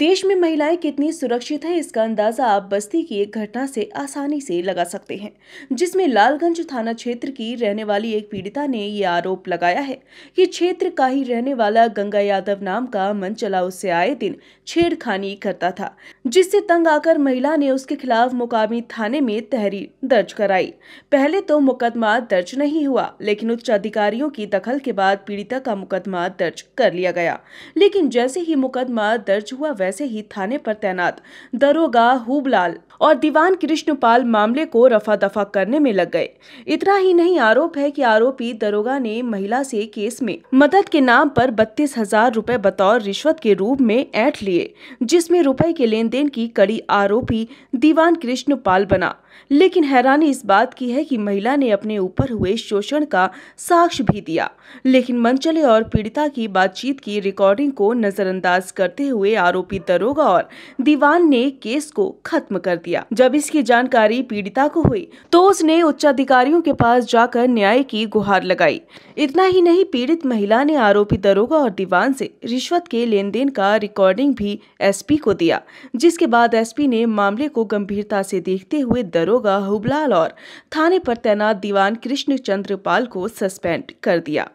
देश में महिलाएं कितनी सुरक्षित हैं इसका अंदाजा आप बस्ती की एक घटना से आसानी से लगा सकते हैं जिसमें लालगंज थाना क्षेत्र की रहने वाली एक पीड़िता ने ये आरोप लगाया है कि क्षेत्र का ही रहने वाला गंगा यादव नाम का मन चला उससे आए दिन छेड़खानी करता था जिससे तंग आकर महिला ने उसके खिलाफ मुकामी थाने में तहरीर दर्ज कराई पहले तो मुकदमा दर्ज नहीं हुआ लेकिन उच्च अधिकारियों की दखल के बाद पीड़िता का मुकदमा दर्ज कर लिया गया लेकिन जैसे ही मुकदमा दर्ज हुआ वैसे ही थाने पर तैनात दरोगा हुबलाल और दीवान कृष्णपाल मामले को रफा दफा करने में लग गए इतना ही नहीं आरोप है कि आरोपी दरोगा ने महिला से केस में मदद के नाम पर बत्तीस हजार रूपए बतौर रिश्वत के रूप में ऐठ लिए जिसमें रुपए के लेन देन की कड़ी आरोपी दीवान कृष्णपाल बना लेकिन हैरानी इस बात की है कि महिला ने अपने ऊपर हुए शोषण का साक्ष भी दिया लेकिन मनचले और पीड़िता की बातचीत की रिकॉर्डिंग को नजरअंदाज करते हुए आरोपी दरोगा और दीवान ने केस को खत्म कर दिया दिया जब इसकी जानकारी पीड़िता को हुई तो उसने उच्चाधिकारियों के पास जाकर न्याय की गुहार लगाई इतना ही नहीं पीड़ित महिला ने आरोपी दरोगा और दीवान से रिश्वत के लेन देन का रिकॉर्डिंग भी एसपी को दिया जिसके बाद एसपी ने मामले को गंभीरता से देखते हुए दरोगा हुबलाल और थाने पर तैनात दीवान कृष्ण चंद्र पाल को सस्पेंड कर दिया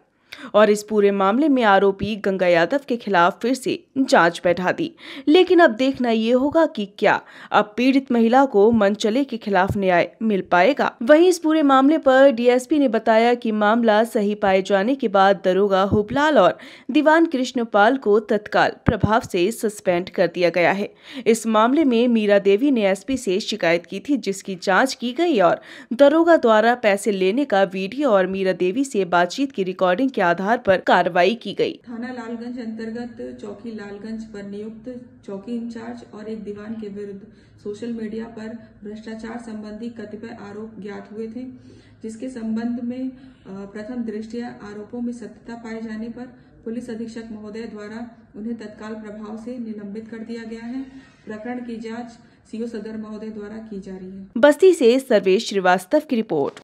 और इस पूरे मामले में आरोपी गंगा यादव के खिलाफ फिर से जांच बैठा दी लेकिन अब देखना ये होगा कि क्या अब पीड़ित महिला को मनचले के खिलाफ न्याय मिल पाएगा वहीं इस पूरे मामले पर डीएसपी ने बताया कि मामला सही पाए जाने के बाद दरोगा हुबलाल और दीवान कृष्णपाल को तत्काल प्रभाव से सस्पेंड कर दिया गया है इस मामले में मीरा देवी ने एस से शिकायत की थी जिसकी जाँच की गयी और दरोगा द्वारा पैसे लेने का वीडियो और मीरा देवी से बातचीत की रिकॉर्डिंग के आधार पर कार्रवाई की गई। थाना लालगंज अंतर्गत चौकी लालगंज पर नियुक्त चौकी इंचार्ज और एक दीवान के विरुद्ध सोशल मीडिया पर भ्रष्टाचार संबंधी कतिपय आरोप ज्ञात हुए थे जिसके संबंध में प्रथम दृष्टिया आरोपों में सत्यता पाए जाने पर पुलिस अधीक्षक महोदय द्वारा उन्हें तत्काल प्रभाव से निलंबित कर दिया गया है प्रकरण की जांच सीओ सदर महोदय द्वारा की जा रही है बस्ती से सर्वेश श्रीवास्तव की रिपोर्ट